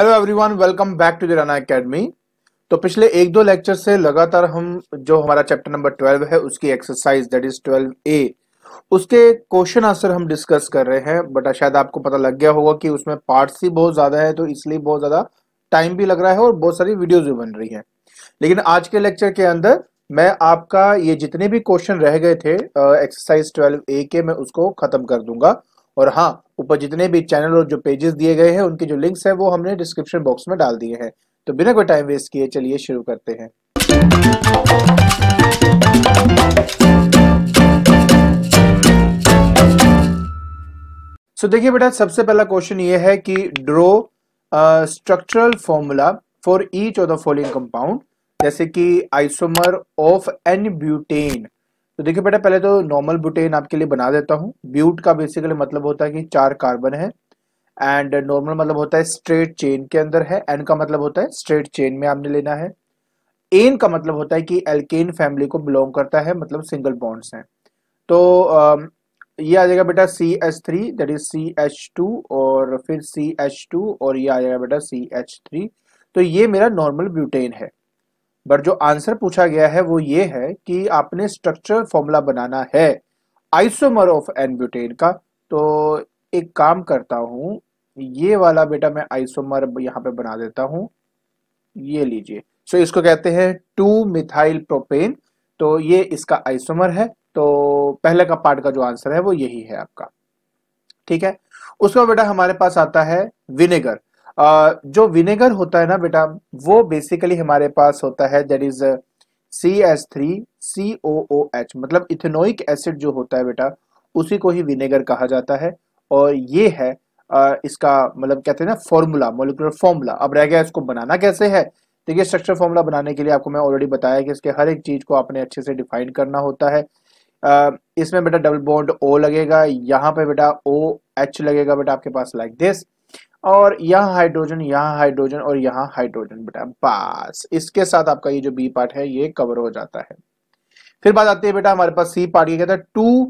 Hello everyone welcome back to the Rana academy तो पिछले एक दो लेक्चर से लगातार हम जो हमारा चैप्टर नंबर ट्वेल्व है उसकी exercise that is twelve A उसके क्वेश्चन आंसर हम डिस्कस कर रहे हैं बट शायद आपको पता लग गया होगा कि उसमें पार्ट्स ही बहुत ज़्यादा है तो इसलिए बहुत ज़्यादा टाइम भी लग रहा है और बहुत सारी वीडियोज भी बन रही है लेकिन आज के लेक्चर के अंदर मैं आपका ये जितने भी क्वेश्चन रह गए थे एक्सरसाइज ट्वेल्व ए के मैं उसको ख़त्म कर दूंगा और हाँ ऊपर जितने भी चैनल और जो पेजेस दिए गए हैं उनके जो लिंक्स है वो हमने डिस्क्रिप्शन बॉक्स में डाल दिए हैं तो बिना कोई टाइम वेस्ट किए चलिए शुरू करते हैं सो देखिए बेटा सबसे पहला क्वेश्चन ये है कि draw structural formula for each of the following compound जैसे कि आइसोमर ऑफ एन ब्यूटेन तो देखिए बेटा पहले तो नॉर्मल बुटेन आपके लिए बना देता हूँ ब्यूट का बेसिकली मतलब होता है कि चार कार्बन है एंड नॉर्मल मतलब होता है स्ट्रेट चेन के अंदर है एन का मतलब होता है स्ट्रेट चेन में आपने लेना है एन का मतलब होता है कि एल्केन फैमिली को बिलोंग करता है मतलब सिंगल बॉन्ड्स हैं तो ये आ जाएगा बेटा C H three that is C H two और फिर सी एच टू और ये आ जाएगा बेटा सी एच थ्री तो ये मेरा नॉर्मल ब्यूटेन है बट जो आंसर पूछा गया है वो ये है कि आपने स्ट्रक्चरल फॉर्मूला बनाना है आइसोमर ऑफ एन ब्यूटेन का तो एक काम करता हूं ये वाला बेटा मैं आइसोमर यहां पे बना देता हूं ये लीजिए सो so, इसको कहते हैं टू मिथाइल प्रोपेन तो ये इसका आइसोमर है तो पहले का पार्ट का जो आंसर है वो यही है आपका ठीक है उसका बेटा हमारे पास आता है विनेगर जो विनेगर होता है ना बेटा वो बेसिकली हमारे पास होता है that is C S three C O O H मतलब इथेनोइक एसिड जो होता है बेटा उसी को ही विनेगर कहा जाता है और ये है इसका मतलब कहते हैं ना फॉर्मूला मोलिकुलर फॉर्मूला अब रह गया इसको बनाना कैसे है देखिए स्ट्रक्चर फॉर्मूला बनाने के लिए आपको मैं ऑलरेडी बताया कि इसके हर एक चीज को आपने अच्छे से डिफाइन करना होता है इसमें बेटा डबल बॉन्ड ओ लगेगा यहाँ पे बेटा ओ एच लगेगा बेटा आपके पास लाइक दिस और यहाँ हाइड्रोजन यहाँ हाइड्रोजन और यहाँ हाइड्रोजन बेटा बस इसके साथ आपका ये जो बी पार्ट है ये कवर हो जाता है फिर बात आती है बेटा हमारे पास सी पार्ट ये कहता है टू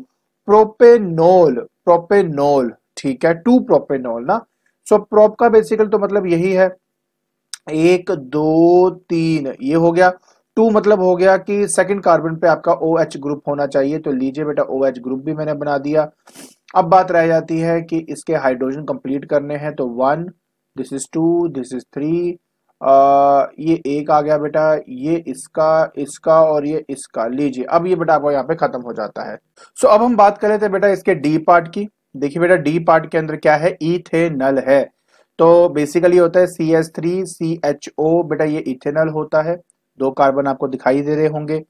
प्रोपेनोल प्रोपेनोल ठीक है टू प्रोपेनोल ना सो प्रोप का बेसिकल तो मतलब यही है एक दो तीन ये हो गया टू मतलब हो गया कि सेकंड कार्बन पे आपका ओ OH एच ग्रुप होना चाहिए तो लीजिए बेटा ओ OH एच ग्रुप भी मैंने बना दिया अब बात रह जाती है कि इसके हाइड्रोजन कंप्लीट करने हैं तो one this is two this is three ये एक आ गया बेटा ये इसका इसका और ये इसका लीजिए अब ये बेटा आपको यहाँ पे खत्म हो जाता है सो so, अब हम बात करें थे बेटा इसके डी पार्ट की देखिए बेटा डी पार्ट के अंदर क्या है नल है तो बेसिकली होता है C S three C H O बेटा ये इथेनल होता है दो कार्बन आपको दिखाई दे रहे होंगे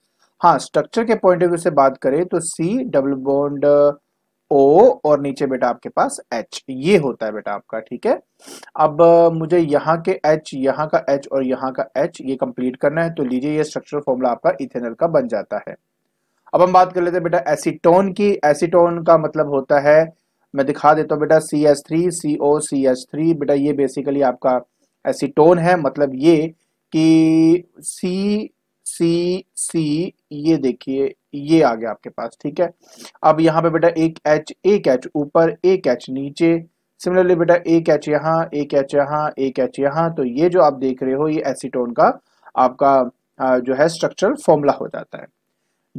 हाँ स्ट्रक्चर के पॉइंट ऑफ व्यू से बात करें तो सी डबल बॉन्ड ओ और नीचे बेटा आपके पास एच ये होता है बेटा आपका ठीक है अब मुझे यहाँ के एच यहाँ का एच और यहाँ का एच ये कंप्लीट करना है तो लीजिए ये स्ट्रक्चरल फॉर्मूला आपका इथेनल का बन जाता है अब हम बात कर लेते हैं बेटा एसीटोन की एसीटोन का मतलब होता है मैं दिखा देता हूँ बेटा C S three C O C S three बेटा ये बेसिकली आपका एसीटोन है मतलब ये कि सी सी सी ये देखिए ये आ गया आपके पास ठीक है अब यहाँ पे बेटा एक एच एक एच ऊपर एक एच नीचे सिमिलरली बेटा एक एच यहाँ एक एच यहाँ एक एच यहाँ तो ये जो आप देख रहे हो ये एसीटोन का आपका जो है स्ट्रक्चर फॉर्मूला हो जाता है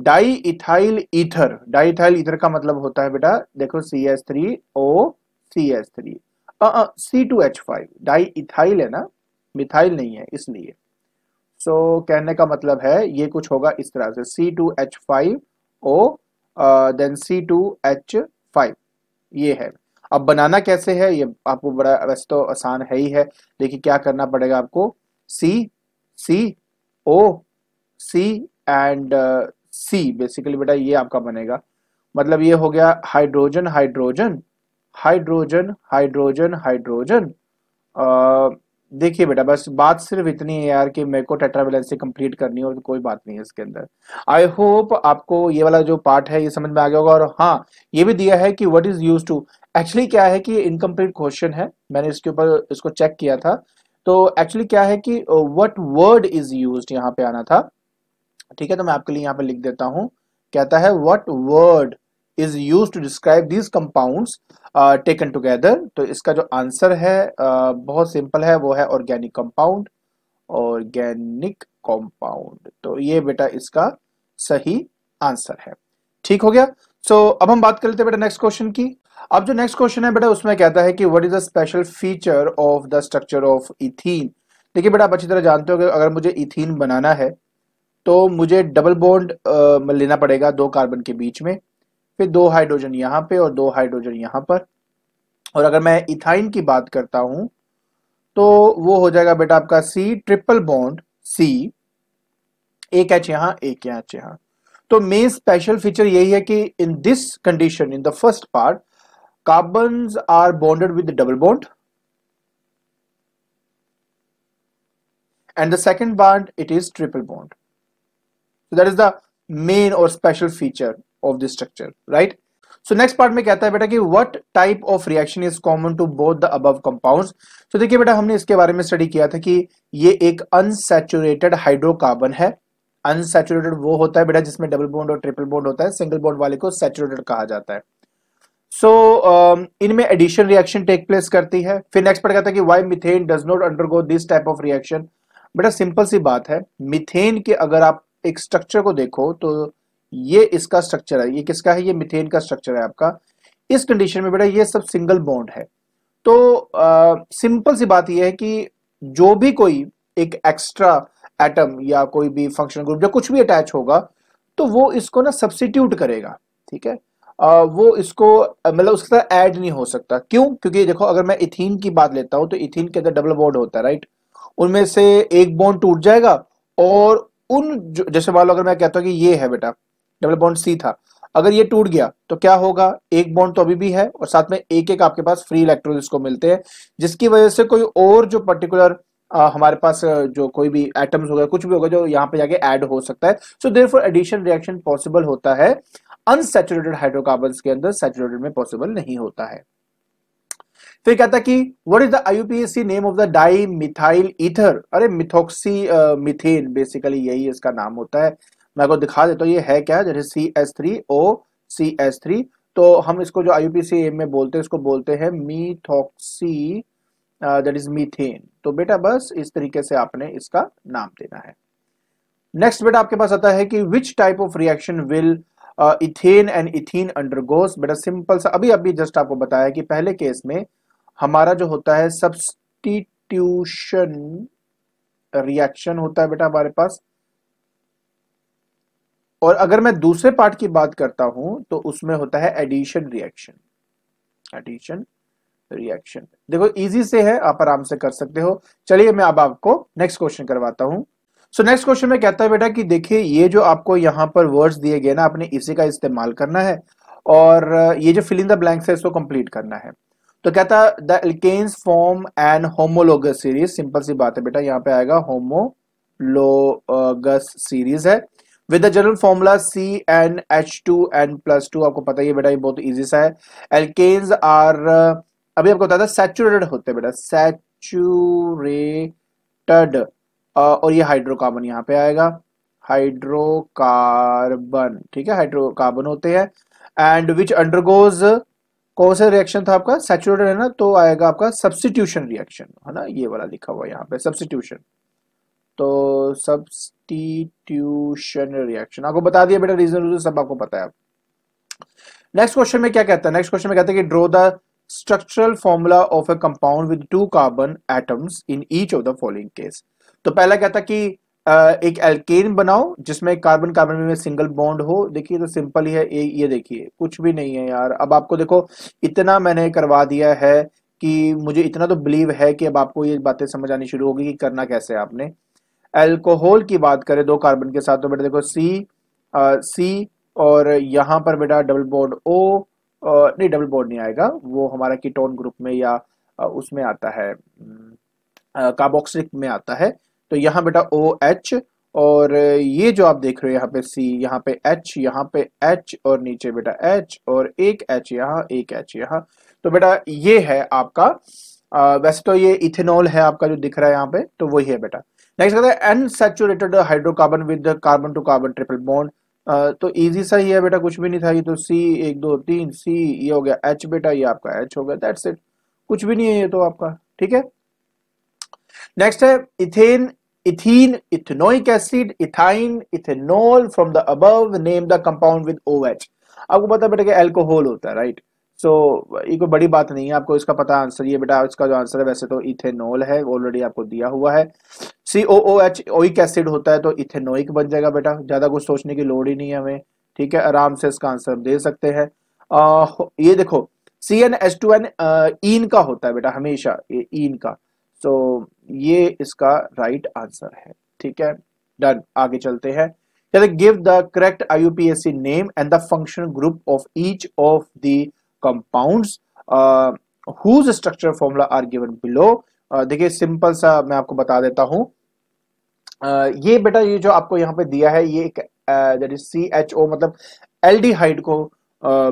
diethyl ether diethyl ether का मतलब होता है बेटा देखो C S three O C S three C two H five diethyl है ना मिथाइल नहीं है इसलिए सो so, कहने का मतलब है ये कुछ होगा इस तरह से C two H five O then C two H five ये है अब बनाना कैसे है ये आपको बड़ा वैसे तो आसान है ही है देखिए क्या करना पड़ेगा आपको सी सी O C and see basically बेटा ये आपका बनेगा मतलब ये हो गया hydrogen hydrogen hydrogen hydrogen hydrogen देखिए बेटा बस बात सिर्फ इतनी है यार कि मेरे को टेट्रावेलेंस से कंप्लीट करनी है और कोई बात नहीं है इसके अंदर आई होप आपको ये वाला जो पार्ट है ये समझ में आ गया होगा और हाँ ये भी दिया है कि what is use to actually क्या है कि इनकम्प्लीट क्वेश्चन है मैंने इसके ऊपर इसको चेक किया था तो एक्चुअली क्या है कि वट वर्ड इज यूज यहाँ पे आना था ठीक है तो मैं आपके लिए यहाँ पे लिख देता हूँ कहता है what word is use to describe these compound taken together तो इसका जो आंसर है uh, बहुत सिंपल है वो है ऑर्गेनिक कंपाउंड ऑर्गेनिक कंपाउंड तो ये बेटा इसका सही आंसर है ठीक हो गया सो so, अब हम बात करते हैं बेटा नेक्स्ट क्वेश्चन की अब जो नेक्स्ट क्वेश्चन है बेटा उसमें कहता है कि what is the special feature of the structure of ethene देखिए बेटा आप अच्छी तरह जानते हो कि अगर मुझे इथीन बनाना है तो मुझे डबल बॉन्ड uh, लेना पड़ेगा दो कार्बन के बीच में फिर दो हाइड्रोजन यहां पे और दो हाइड्रोजन यहां पर और अगर मैं इथाइन की बात करता हूं तो वो हो जाएगा बेटा आपका सी ट्रिपल बॉन्ड सी एक एच यहां एक एच यहां तो मेन स्पेशल फीचर यही है कि in this condition in the first part carbon are bonded with double bond and the second bond it is triple bond that is the main और special feature of the structure right so next part में कहता है बेटा कि what type of reaction is common to both the above compounds तो देखिए बेटा हमने इसके बारे में स्टडी किया था कि ये एक अनसेचुरेटेड हाइड्रोकार्बन है अनसेचुरेटेड वो होता है बेटा जिसमें डबल बॉन्ड और ट्रिपल बॉन्ड होता है सिंगल बॉन्ड वाले को सेचुरेटेड कहा जाता है सो so, um, इनमें एडिशन रिएक्शन टेक प्लेस करती है फिर नेक्स्ट पार्ट कहता है कि why methane does not undergo this type of reaction बेटा सिंपल सी बात है मीथेन के अगर आप एक स्ट्रक्चर को देखो तो ये इसका स्ट्रक्चर है ये किसका है ये मिथेन का स्ट्रक्चर है आपका इस कंडीशन में बेटा ये सब सिंगल बॉन्ड है तो आ, सिंपल सी बात यह है कि जो भी कोई एक एक्स्ट्रा एटम या कोई भी फंक्शन ग्रुप या कुछ भी अटैच होगा तो वो इसको ना सब्सिट्यूट करेगा ठीक है आ, वो इसको मतलब उसके साथ ऐड नहीं हो सकता क्यों क्योंकि देखो अगर मैं इथिन की बात लेता हूं तो इथिन के अंदर डबल बॉन्ड होता है राइट उनमें से एक बॉन्ड टूट जाएगा और उन जैसे मान लो अगर मैं कहता हूँ कि ये है बेटा डबल बॉन्ड सी था अगर ये टूट गया तो क्या होगा एक बॉन्ड तो अभी भी है और साथ में एक एक आपके पास फ्री इलेक्ट्रॉन इसको मिलते हैं जिसकी वजह से कोई और जो पर्टिकुलर आ, हमारे पास जो कोई भी एटम्स होगा कुछ भी होगा जो यहाँ पे जाके ऐड हो सकता है so therefore addition reaction possible होता है अनसेचुरेटेड हाइड्रोकार्बन के अंदर सेचुरेटेड में पॉसिबल नहीं होता है फिर कहता कि what is the IUPAC name of the dimethyl ether अरे मिथोक्सी मिथेन बेसिकली यही इसका नाम होता है मैं आपको दिखा देता हूँ ये है क्या जैसे C S three O C S three तो हम इसको जो आई में बोलते हैं इसको बोलते हैं मीथोक्सी दैट इज मीथेन तो बेटा बस इस तरीके से आपने इसका नाम देना है नेक्स्ट बेटा आपके पास आता है कि which type of reaction will ethane and ethyne undergoes बेटा सिंपल सा अभी अभी जस्ट आपको बताया कि पहले केस में हमारा जो होता है सब्सटीट्यूशन रिएक्शन होता है बेटा हमारे पास और अगर मैं दूसरे पार्ट की बात करता हूं तो उसमें होता है एडिशन रिएक्शन एडिशन रिएक्शन देखो इजी से है आप आराम से कर सकते हो चलिए मैं अब आपको नेक्स्ट क्वेश्चन करवाता हूं सो नेक्स्ट क्वेश्चन में कहता है बेटा कि देखिए ये जो आपको यहाँ पर वर्ड्स दिए गए ना आपने इसी का इस्तेमाल करना है और ये जो फिलिंग द ब्लैंक्स है इसको कंप्लीट करना है तो कहता है the alkanes form and homologous series simple सी बात है बेटा यहाँ पे आएगा होमोलोगस सीरीज है with the general formula C N H two N plus two आपको पता ही है बेटा ये बहुत इजी सा है एल्केन्स आर अभी आपको बताया था सैचुरेटेड होते हैं बेटा सैचुरेटेड और ये हाइड्रोकार्बन यहाँ पे आएगा हाइड्रोकार्बन ठीक है हाइड्रोकार्बन होते हैं एंड विच अंडरगोज कौन सा रिएक्शन था आपका सैचुरेटेड है ना तो आएगा आपका सब्सिट्यूशन रिएक्शन है ना ये वाला लिखा हुआ यहाँ पे सब्सिट्यूशन तो सब्सटीट्यूशन रिएक्शन आपको बता दिया बेटा रीजन तो सब आपको पता है नेक्स्ट क्वेश्चन में क्या कहता है नेक्स्ट क्वेश्चन में कहता है कि draw the structural formula of a compound with two carbon atoms in each of the following case तो पहला कहता कि एक एल्केन बनाओ जिसमें कार्बन कार्बन में सिंगल बॉन्ड हो देखिए तो सिंपल ही है ये ये देखिए कुछ भी नहीं है यार अब आपको देखो इतना मैंने करवा दिया है कि मुझे इतना तो बिलीव है कि अब आपको ये बातें समझ आनी शुरू होगी कि करना कैसे है आपने एल्कोहल की बात करें दो कार्बन के साथ तो बेटा देखो सी सी और यहाँ पर बेटा डबल बोर्ड ओ आ, नहीं डबल बोर्ड नहीं आएगा वो हमारा कीटोन ग्रुप में या आ, उसमें आता है कार्बोक्सिलिक में आता है तो यहाँ बेटा ओ एच और ये जो आप देख रहे हो यहाँ पे सी यहाँ पे एच यहाँ पे एच और नीचे बेटा एच और एक एच यहाँ एक एच यहाँ तो बेटा ये है आपका आ, वैसे तो ये इथेनॉल है आपका जो दिख रहा है यहाँ पे तो वही है बेटा नेक्स्ट कहते हैं unsaturated hydrocarbon with carbon to carbon triple bond तो इजी सा ही है बेटा कुछ भी नहीं था ये तो सी एक दो तीन सी ये हो गया एच बेटा ये आपका एच हो गया दैट्स इट कुछ भी नहीं है ये तो आपका ठीक है नेक्स्ट है ethane ethene ethanoic acid ethyne ethanol from the above name the compound with O H आपको पता है बेटा कि एल्कोहल होता है राइट सो ये कोई बड़ी बात नहीं है आपको इसका पता आंसर ये बेटा इसका जो आंसर है वैसे तो इथेनॉल है ऑलरेडी आपको दिया हुआ है C O O H oic acid होता है तो इथेनोइक बन जाएगा बेटा ज़्यादा कुछ सोचने की लोड़ ही नहीं है हमें ठीक है आराम से इसका आंसर दे सकते हैं ये देखो C N H two N ene का होता है बेटा हमेशा ये ईन का तो ये इसका राइट आंसर है ठीक है डन आगे चलते हैं कहते give the correct C name and the function group of each of the compounds whose structure formula are given below देखिए सिंपल सा मैं आपको बता देता हूं ये बेटा ये जो आपको यहाँ पे दिया है ये एक सी एच ओ मतलब हाइट को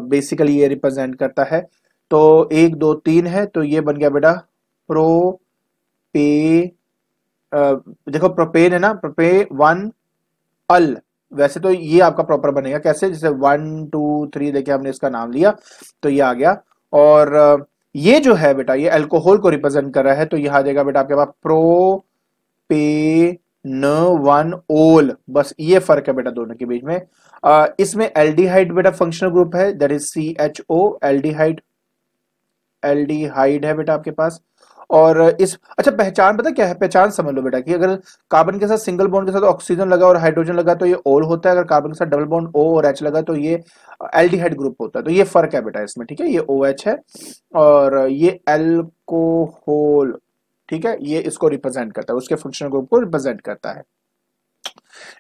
बेसिकली uh, ये रिप्रेजेंट करता है तो एक दो तीन है तो ये बन गया बेटा प्रो पे आ, देखो प्रोपेन है ना प्रोपे वन अल वैसे तो ये आपका प्रॉपर बनेगा कैसे जैसे वन टू थ्री देखिए हमने इसका नाम लिया तो ये आ गया और ये जो है बेटा ये अल्कोहल को रिप्रेजेंट कर रहा है तो ये आ जाएगा बेटा आपके पास प्रो पे न वन ओल बस ये फर्क है बेटा दोनों के बीच में आ, इसमें एल्डिहाइड बेटा फंक्शनल ग्रुप है that is C H O aldehyde aldehyde है बेटा आपके पास और इस अच्छा पहचान पता क्या है पहचान समझ लो बेटा कि अगर कार्बन के साथ सिंगल बॉन्ड के साथ ऑक्सीजन लगा और हाइड्रोजन लगा तो ये ओल होता है अगर कार्बन के साथ डबल बॉन्ड ओ और एच लगा तो ये एल्डिहाइड ग्रुप होता है तो ये फर्क है बेटा इसमें ठीक है ये ओ OH है और ये एल्कोहल ठीक है ये इसको रिप्रेजेंट करता है उसके फंक्शनल ग्रुप को रिप्रेजेंट करता है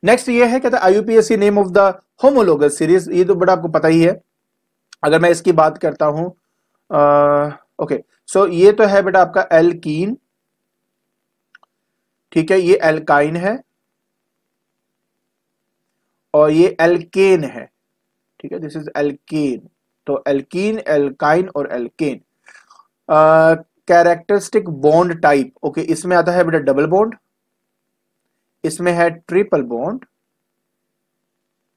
नेक्स्ट ये है कहता है IUPSC name of the homologous series ये तो बड़ा आपको पता ही है अगर मैं इसकी बात करता हूं ओके सो so ये तो है बेटा आपका एल्कीन ठीक है ये एल्काइन है और ये एल्केन है ठीक है दिस इज एल्केन तो एल्कीन एल्काइन और alkane characteristic bond type okay इसमें आता है बेटा डबल बॉन्ड इसमें है ट्रिपल बॉन्ड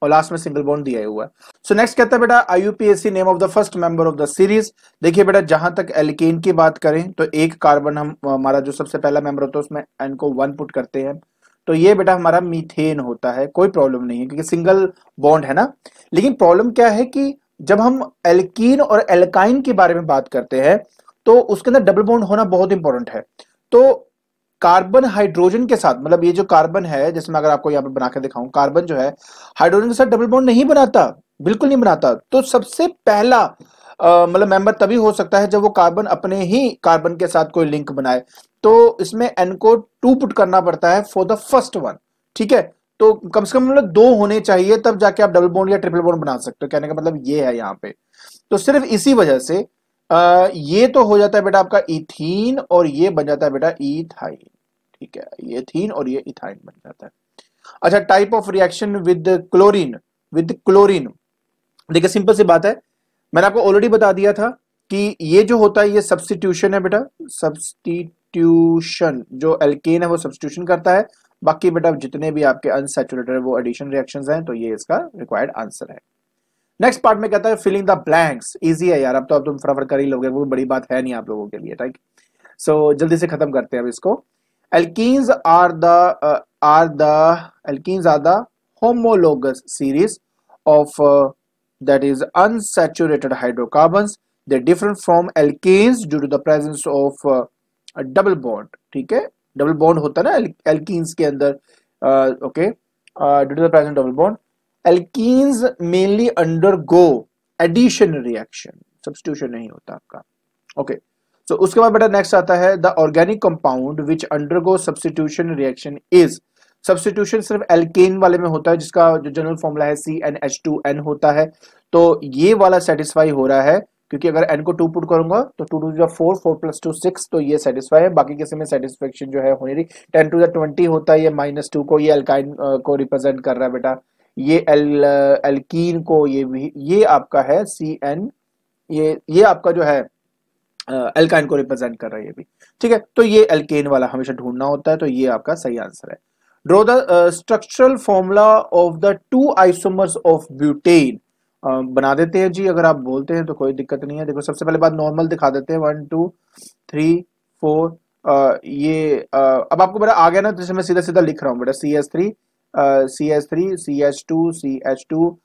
और लास्ट में सिंगल बॉन्ड दिया हुआ है सो नेक्स्ट कहता है बेटा IUPAC name of the first member of the series देखिए बेटा जहां तक एल्केन की बात करें तो एक कार्बन हम हमारा जो सबसे पहला मेंबर होता है उसमें एन को वन पुट करते हैं तो ये बेटा हमारा मीथेन होता है कोई प्रॉब्लम नहीं है क्योंकि सिंगल बॉन्ड है ना लेकिन प्रॉब्लम क्या है कि जब हम एल्कीन और एल्काइन के बारे में बात करते हैं तो उसके अंदर डबल बॉन्ड होना बहुत इंपॉर्टेंट है तो कार्बन हाइड्रोजन के साथ मतलब ये जो कार्बन है जैसे मैं अगर आपको यहाँ पर बना के दिखाऊं कार्बन जो है हाइड्रोजन के साथ डबल बॉन्ड नहीं बनाता बिल्कुल नहीं बनाता तो सबसे पहला मतलब मेंबर तभी हो सकता है जब वो कार्बन अपने ही कार्बन के साथ कोई लिंक बनाए तो इसमें एन को टू पुट करना पड़ता है फॉर द फर्स्ट वन ठीक है तो कम से कम मतलब दो होने चाहिए तब जाके आप डबल बॉन्ड या ट्रिपल बॉन्ड बना सकते हो कहने का मतलब ये है यहाँ पे तो सिर्फ इसी वजह से आ, ये तो हो जाता है बेटा आपका इथीन और ये बन जाता है बेटा इथाइन ठीक है ये इथीन और ये इथाइन बन जाता है अच्छा type of reaction with chlorine with chlorine देखिए सिंपल सी बात है मैंने आपको ऑलरेडी बता दिया था कि ये जो होता है ये सब्सटीट्यूशन है बेटा सब्सटीट्यूशन जो एल्केन है वो सब्सटीट्यूशन करता है बाकी बेटा जितने भी आपके अनसेचुरेटेड वो एडिशन रिएक्शंस हैं तो ये इसका रिक्वायर्ड आंसर है नेक्स्ट पार्ट में कहता है फिलिंग द ब्लैंक्स इजी है यार अब तो अब तुम फटाफट कर ही लोगे वो बड़ी बात है नहीं आप लोगों के लिए ठीक सो so, जल्दी से खत्म करते हैं अब इसको एल्किस are the are the एल्किस are the homologous series of that is unsaturated hydrocarbon they different from एल्किस due to the presence of double bond ठीक है डबल बॉन्ड होता है ना एल्किस के अंदर okay due to the presence double bond alkenes mainly undergo addition reaction substitution नहीं होता आपका ओके okay. सो so, उसके बाद बेटा नेक्स्ट आता है the organic compound which undergo substitution reaction is substitution सिर्फ एल्केन वाले में होता है जिसका जो जनरल फॉर्मूला है C N H two N होता है तो ये वाला सेटिस्फाई हो रहा है क्योंकि अगर एन को टू पुट करूंगा तो two two zero four four plus two six तो ये सेटिस्फाई है बाकी किसी में सेटिस्फेक्शन जो है होने रही टेन टू जो ट्वेंटी होता है ये माइनस टू को ये एल्काइन को रिप्रेजेंट कर रहा है बेटा ये एल एल्कीन को ये भी ये आपका है सी एन ये ये आपका जो है एल्काइन को रिप्रेजेंट कर रहा है ये भी ठीक है तो ये एल्केन वाला हमेशा ढूंढना होता है तो ये आपका सही आंसर है draw the structural formula of the two isomers of butane बना देते हैं जी अगर आप बोलते हैं तो कोई दिक्कत नहीं है देखो सबसे पहले बात नॉर्मल दिखा देते हैं वन टू थ्री फोर ये आ, अब आपको बड़ा आ गया ना तो मैं सीधा सीधा लिख रहा हूँ बेटा C S three C H three C H two C H two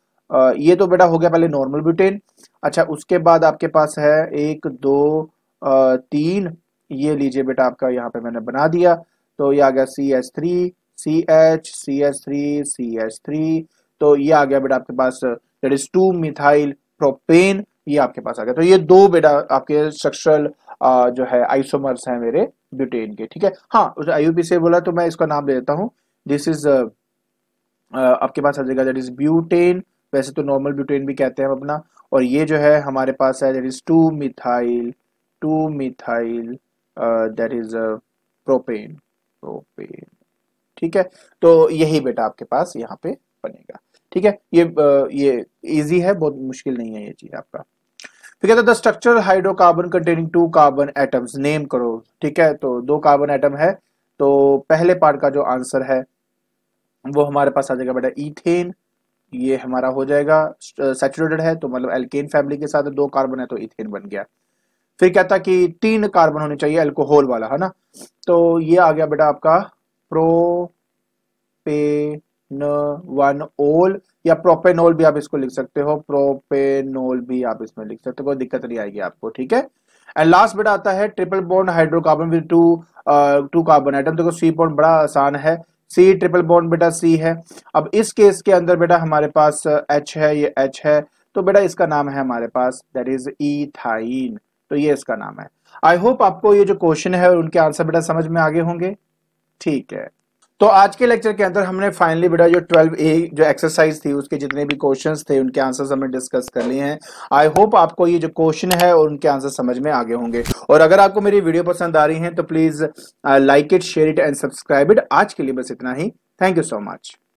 ये तो बेटा हो गया पहले नॉर्मल ब्यूटेन अच्छा उसके बाद आपके पास है एक दो uh, तीन ये लीजिए बेटा आपका यहाँ पे मैंने बना दिया तो ये आ गया C H three C H C H three C H three तो ये आ गया बेटा आपके पास that is two methyl propane ये आपके पास आ गया तो ये दो बेटा आपके स्ट्रक्चरल uh, जो है आइसोमर्स हैं मेरे ब्यूटेन के ठीक है हाँ उस आईयूपी से बोला तो मैं इसका नाम दे देता हूँ दिस इज आपके पास आ जाएगा दैट इज ब्यूटेन वैसे तो नॉर्मल ब्यूटेन भी कहते हैं हम अपना और ये जो है हमारे पास है that is two methyl two methyl that is propane propane ठीक है तो यही बेटा आपके पास यहाँ पे बनेगा ठीक है ये ये इजी है बहुत मुश्किल नहीं है ये चीज आपका फिर कहते हैं the structure hydrocarbon containing two carbon atoms name करो ठीक है तो दो कार्बन एटम है तो पहले पार्ट का जो आंसर है वो हमारे पास आ जाएगा बेटा इथेन ये हमारा हो जाएगा सेचुरेटेड है तो मतलब एल्केन फैमिली के साथ दो कार्बन है तो इथेन बन गया फिर क्या था कि तीन कार्बन होने चाहिए अल्कोहल वाला है ना तो ये आ गया बेटा आपका ओल या प्रोपेनोल भी आप इसको लिख सकते हो प्रोपेनोल भी आप इसमें लिख सकते हो कोई दिक्कत नहीं आएगी आपको ठीक है एंड लास्ट बेटा आता है triple bond hydrocarbon with two two carbon item देखो सी बॉन्ड बड़ा आसान है सी ट्रिपल बॉन्ड बेटा सी है अब इस केस के अंदर बेटा हमारे पास एच uh, है ये एच है तो बेटा इसका नाम है हमारे पास दैट इज ईथाइन तो ये इसका नाम है आई होप आपको ये जो क्वेश्चन है उनके आंसर बेटा समझ में आगे होंगे ठीक है तो आज के लेक्चर के अंदर हमने फाइनली बेटा जो 12 ए जो एक्सरसाइज थी उसके जितने भी क्वेश्चंस थे उनके आंसर्स हमने डिस्कस कर लिए हैं आई होप आपको ये जो क्वेश्चन है और उनके आंसर समझ में आगे होंगे और अगर आपको मेरी वीडियो पसंद आ रही है तो please like it share it and subscribe it आज के लिए बस इतना ही थैंक यू सो मच